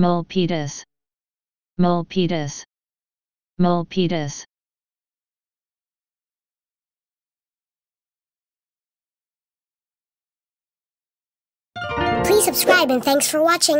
Milpitas. Milpitas. Milpitas. Please subscribe and thanks for watching.